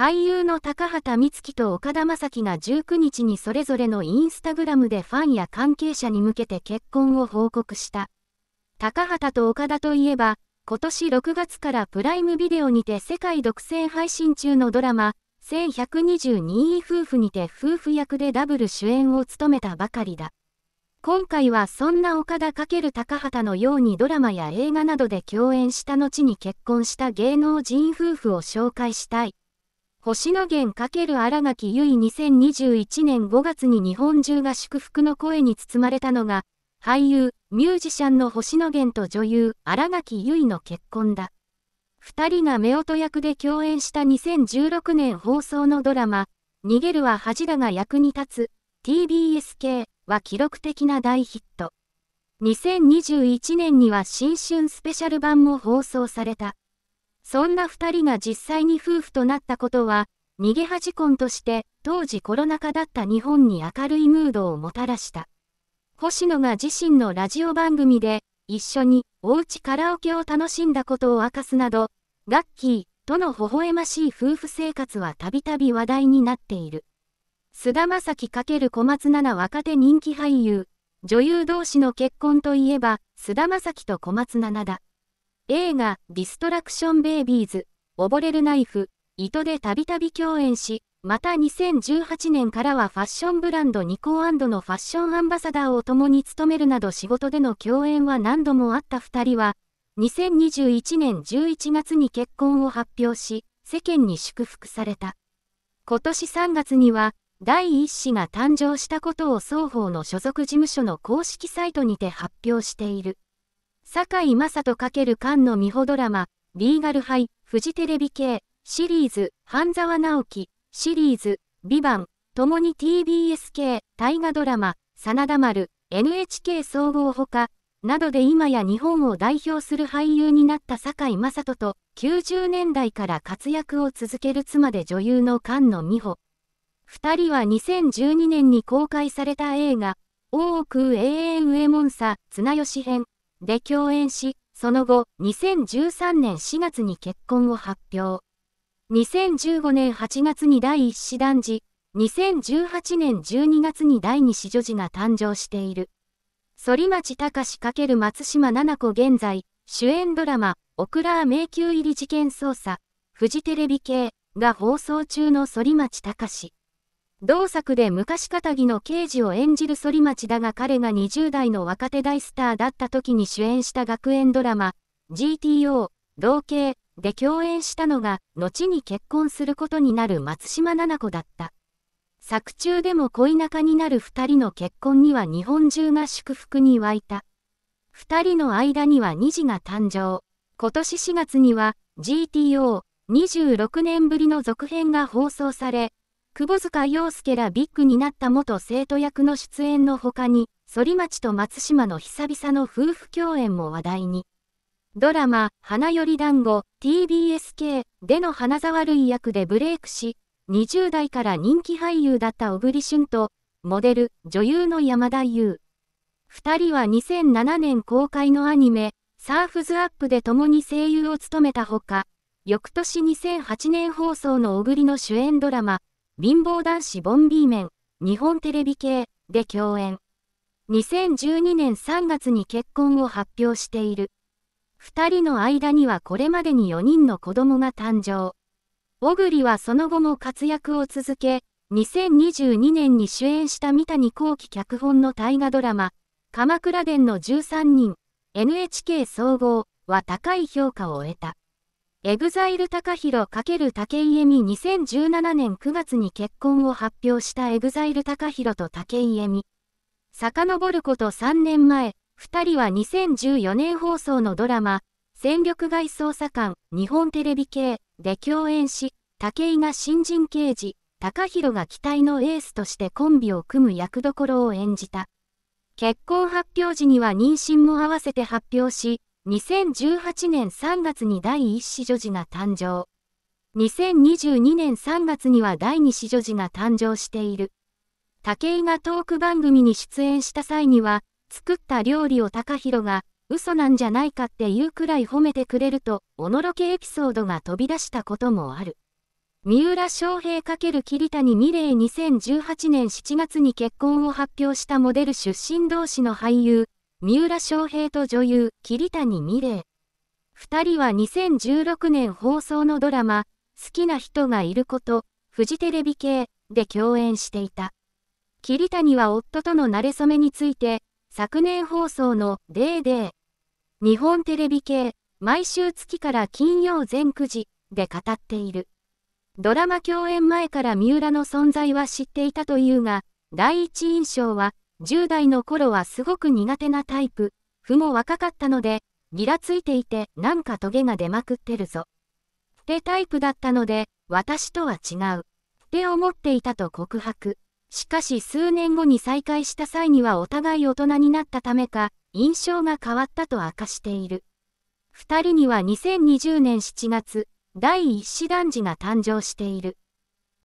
俳優の高畑充希と岡田将生が19日にそれぞれのインスタグラムでファンや関係者に向けて結婚を報告した。高畑と岡田といえば、今年6月からプライムビデオにて世界独占配信中のドラマ、1122位夫婦にて夫婦役でダブル主演を務めたばかりだ。今回はそんな岡田×高畑のようにドラマや映画などで共演した後に結婚した芸能人夫婦を紹介したい。星野源×新垣結衣2021年5月に日本中が祝福の声に包まれたのが、俳優、ミュージシャンの星野源と女優、新垣結衣の結婚だ。二人が夫婦役で共演した2016年放送のドラマ、逃げるは恥だが役に立つ、TBS 系は記録的な大ヒット。2021年には新春スペシャル版も放送された。そんな2人が実際に夫婦となったことは、逃げ恥婚として当時コロナ禍だった日本に明るいムードをもたらした。星野が自身のラジオ番組で一緒におうちカラオケを楽しんだことを明かすなど、ガッキーとの微笑ましい夫婦生活はたびたび話題になっている。菅田将暉×小松菜奈若手人気俳優、女優同士の結婚といえば菅田将暉と小松菜奈だ。映画、ディストラクションベイビーズ、溺れるナイフ、糸でたびたび共演し、また2018年からはファッションブランドニコのファッションアンバサダーを共に務めるなど仕事での共演は何度もあった2人は、2021年11月に結婚を発表し、世間に祝福された。今年3月には、第1子が誕生したことを双方の所属事務所の公式サイトにて発表している。堺雅人×菅野美穂ドラマ、リーガルハイ、フジテレビ系、シリーズ、半沢直樹、シリーズ、ビバン、共に TBS 系、大河ドラマ、真田丸、NHK 総合ほか、などで今や日本を代表する俳優になった堺雅人と、90年代から活躍を続ける妻で女優の菅野美穂。二人は2012年に公開された映画、大奥永遠上門さ、綱吉編で共演し、その後、2013年4月に結婚を発表。2015年8月に第1子男児、2018年12月に第2子女児が誕生している。反町隆史×松島奈々子現在、主演ドラマ、オクラー迷宮入り事件捜査、フジテレビ系が放送中の反町隆史。同作で昔かたぎの刑事を演じる反町だが彼が20代の若手大スターだった時に主演した学園ドラマ、GTO、同系で共演したのが、後に結婚することになる松島奈々子だった。作中でも恋仲になる二人の結婚には日本中が祝福に沸いた。二人の間には2児が誕生。今年4月には GTO26 年ぶりの続編が放送され、窪塚洋介らビッグになった元生徒役の出演の他に、反町と松島の久々の夫婦共演も話題に。ドラマ、花より団子、TBSK での花沢類役でブレイクし、20代から人気俳優だった小栗旬と、モデル、女優の山田優。二人は2007年公開のアニメ、サーフズアップで共に声優を務めたほか、翌年2008年放送の小栗の主演ドラマ、貧乏男子ボンビーメン、日本テレビ系で共演。2012年3月に結婚を発表している。2人の間にはこれまでに4人の子供が誕生。小栗はその後も活躍を続け、2022年に主演した三谷幸喜脚本の大河ドラマ、鎌倉殿の13人、NHK 総合は高い評価を得た。エグザイル i l e ×武井絵美2017年9月に結婚を発表したエグザイル i l e と武井絵美。遡ること3年前、2人は2014年放送のドラマ、戦力外捜査官、日本テレビ系で共演し、武井が新人刑事、高弘が期待のエースとしてコンビを組む役どころを演じた。結婚発表時には妊娠も合わせて発表し、2018年3月に第1子女児が誕生。2022年3月には第2子女児が誕生している。武井がトーク番組に出演した際には、作った料理を高弘が、嘘なんじゃないかって言うくらい褒めてくれると、おのろけエピソードが飛び出したこともある。三浦翔平×桐谷美玲2018年7月に結婚を発表したモデル出身同士の俳優、三浦翔平と女優、桐谷美玲。二人は2016年放送のドラマ、好きな人がいること、フジテレビ系で共演していた。桐谷は夫との馴れ初めについて、昨年放送のデーデー、日本テレビ系、毎週月から金曜前9時で語っている。ドラマ共演前から三浦の存在は知っていたというが、第一印象は10代の頃はすごく苦手なタイプ、歩も若かったので、ギラついていてなんかトゲが出まくってるぞ。ってタイプだったので、私とは違う。って思っていたと告白。しかし数年後に再会した際にはお互い大人になったためか、印象が変わったと明かしている。二人には2020年7月、第一子男児が誕生している。